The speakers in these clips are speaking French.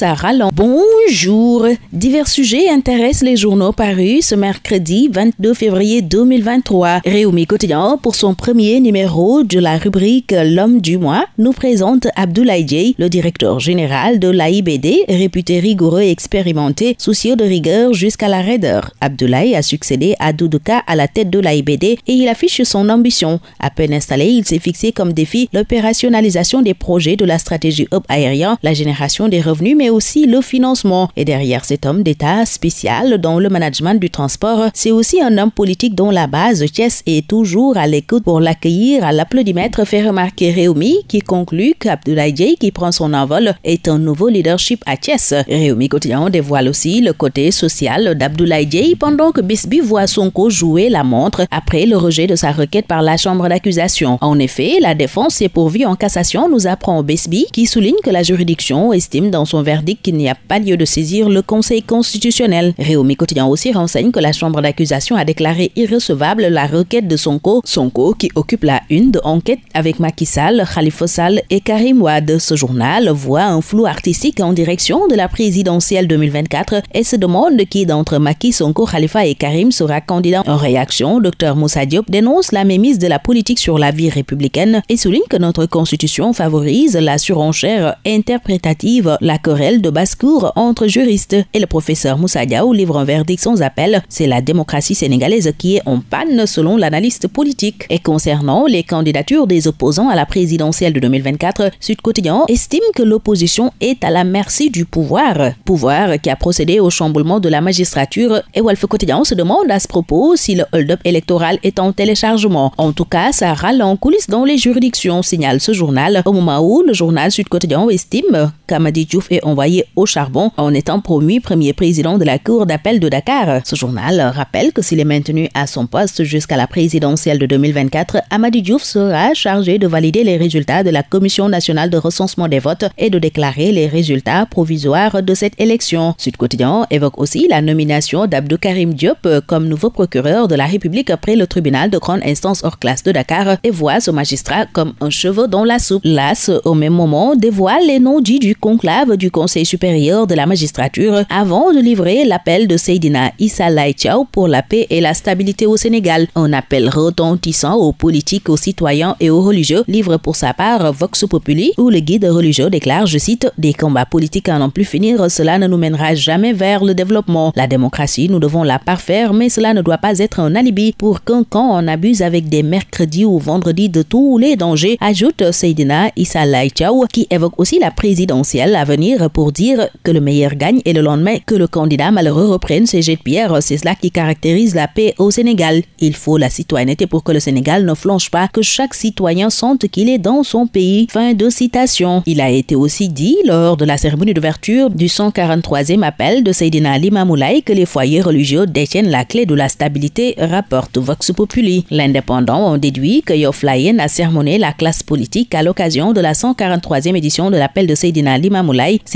Sarah Long. Bonjour. Divers sujets intéressent les journaux parus ce mercredi 22 février 2023. Réumi Quotidien, pour son premier numéro de la rubrique L'homme du mois, nous présente Abdoulaye le directeur général de l'AIBD, réputé rigoureux et expérimenté, soucieux de rigueur jusqu'à la raideur. Abdoulaye a succédé à Doudouka à la tête de l'AIBD et il affiche son ambition. À peine installé, il s'est fixé comme défi l'opérationnalisation des projets de la stratégie hub aérien, la génération des revenus, mais aussi le financement. Et derrière cet homme d'État spécial dans le management du transport, c'est aussi un homme politique dont la base, Thiès, est toujours à l'écoute pour l'accueillir, à l'applaudimètre, fait remarquer Réumi, qui conclut qu'Abdoulaye J qui prend son envol, est un nouveau leadership à Thiès. Réumi Quotidien dévoile aussi le côté social d'Abdoulaye J pendant que Bisbi voit son co jouer la montre après le rejet de sa requête par la chambre d'accusation. En effet, la défense est pourvue en cassation, nous apprend Bisbi, qui souligne que la juridiction estime dans son verre dit qu'il n'y a pas lieu de saisir le Conseil constitutionnel. Réumi Quotidien aussi renseigne que la chambre d'accusation a déclaré irrecevable la requête de Sonko. Sonko qui occupe la une de enquête avec Macky Sall, Khalifa Sall et Karim Wade. Ce journal voit un flou artistique en direction de la présidentielle 2024 et se demande qui d'entre Macky, Sonko, Khalifa et Karim sera candidat. En réaction, Dr Moussa Diop dénonce la mémise de la politique sur la vie républicaine et souligne que notre constitution favorise la surenchère interprétative, la correction de basse-cour entre juristes. Et le professeur Moussa Diaw livre un verdict sans appel. C'est la démocratie sénégalaise qui est en panne selon l'analyste politique. Et concernant les candidatures des opposants à la présidentielle de 2024, Sud Quotidien estime que l'opposition est à la merci du pouvoir. Pouvoir qui a procédé au chamboulement de la magistrature et Wolf Quotidien se demande à ce propos si le hold-up électoral est en téléchargement. En tout cas, ça râle en coulisses dans les juridictions, signale ce journal, au moment où le journal Sud Quotidien estime qu'Amadi Diouf est en envoyé au charbon en étant promu premier président de la Cour d'appel de Dakar. Ce journal rappelle que s'il est maintenu à son poste jusqu'à la présidentielle de 2024, Amadi Diouf sera chargé de valider les résultats de la Commission nationale de recensement des votes et de déclarer les résultats provisoires de cette élection. Sud Quotidien évoque aussi la nomination d'Abdou Karim Diop comme nouveau procureur de la République après le tribunal de grande instance hors classe de Dakar et voit ce magistrat comme un cheveu dans la soupe. L'AS, au même moment, dévoile les noms dits du conclave du Conseil Conseil supérieur de la magistrature avant de livrer l'appel de Seydina Issa Laïtiaou pour la paix et la stabilité au Sénégal. Un appel retentissant aux politiques, aux citoyens et aux religieux livre pour sa part Vox Populi où le guide religieux déclare, je cite, des combats politiques à n'en plus finir, cela ne nous mènera jamais vers le développement. La démocratie, nous devons la parfaire, mais cela ne doit pas être un alibi pour qu'un camp en abuse avec des mercredis ou vendredis de tous les dangers, ajoute Seydina Issa Laïtiaou qui évoque aussi la présidentielle à venir pour dire que le meilleur gagne et le lendemain que le candidat malheureux reprenne ses jets de pierre. C'est cela qui caractérise la paix au Sénégal. Il faut la citoyenneté pour que le Sénégal ne flanche pas, que chaque citoyen sente qu'il est dans son pays. Fin de citation. Il a été aussi dit lors de la cérémonie d'ouverture du 143e appel de Seydina Ali que les foyers religieux détiennent la clé de la stabilité, rapporte Vox Populi. L'indépendant en déduit que Yoflayen a sermonné la classe politique à l'occasion de la 143e édition de l'appel de Seydina Ali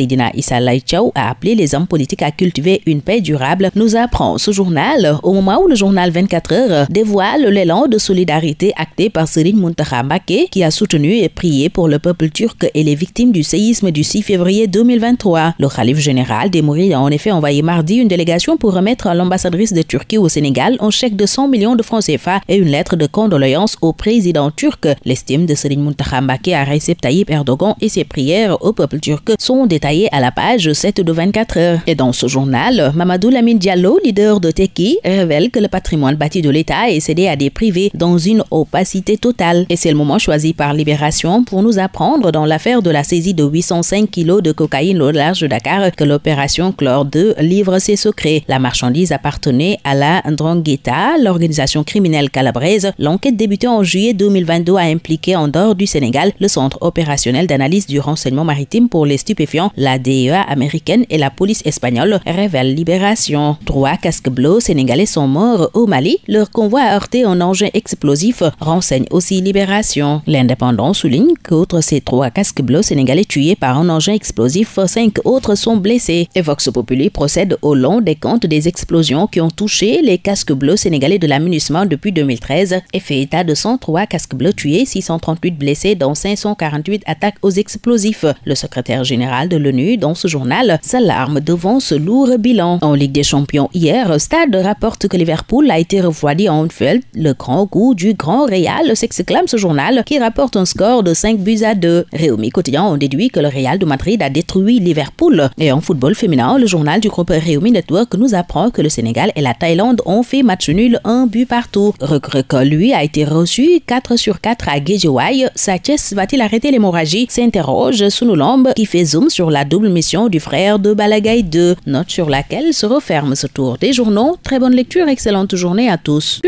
Dina Issa Laïchaou a appelé les hommes politiques à cultiver une paix durable, nous apprend ce journal au moment où le journal 24 heures dévoile l'élan de solidarité acté par Serine Muntaha Mbake qui a soutenu et prié pour le peuple turc et les victimes du séisme du 6 février 2023. Le calife général des a en effet envoyé mardi une délégation pour remettre à l'ambassadrice de Turquie au Sénégal un chèque de 100 millions de francs CFA et une lettre de condoléances au président turc. L'estime de Serine Muntaha Mbake à Recep Tayyip Erdogan et ses prières au peuple turc sont détaillées à la page 7 de 24 heures. Et dans ce journal, Mamadou Lamine Diallo, leader de Teki, révèle que le patrimoine bâti de l'État est cédé à des privés dans une opacité totale. Et c'est le moment choisi par Libération pour nous apprendre dans l'affaire de la saisie de 805 kilos de cocaïne au large de Dakar que l'opération Chlore 2 livre ses secrets. La marchandise appartenait à la Ndrangheta, l'organisation criminelle calabraise. L'enquête débutée en juillet 2022 a impliqué en dehors du Sénégal le centre opérationnel d'analyse du renseignement maritime pour les stupéfiants, la DEA américaine et la police espagnole, révèlent Libération. Trois casques bleus sénégalais sont morts au Mali. Leur convoi a heurté un engin explosif, renseigne aussi Libération. L'indépendant souligne qu'outre ces trois casques bleus sénégalais tués par un engin explosif, cinq autres sont blessés. Et Vox Populi procède au long des comptes des explosions qui ont touché les casques bleus sénégalais de l'amunissement depuis 2013 et fait état de 103 casques bleus tués, 638 blessés, dont 548 attaques aux explosifs. Le secrétaire général de dans ce journal s'alarme devant ce lourd bilan. En Ligue des Champions hier, Stade rapporte que Liverpool a été refroidi en Anfield. Le grand coup du grand Real s'exclame ce journal qui rapporte un score de 5 buts à 2. Réumi Quotidien ont déduit que le Real de Madrid a détruit Liverpool. Et en football féminin, le journal du groupe Réumi Network nous apprend que le Sénégal et la Thaïlande ont fait match nul un but partout. Recreco, lui, a été reçu 4 sur 4 à sa Sachez va-t-il arrêter l'hémorragie s'interroge Sunulombe qui fait zoom sur la la double mission du frère de Balagaï 2, note sur laquelle se referme ce tour des journaux. Très bonne lecture, excellente journée à tous.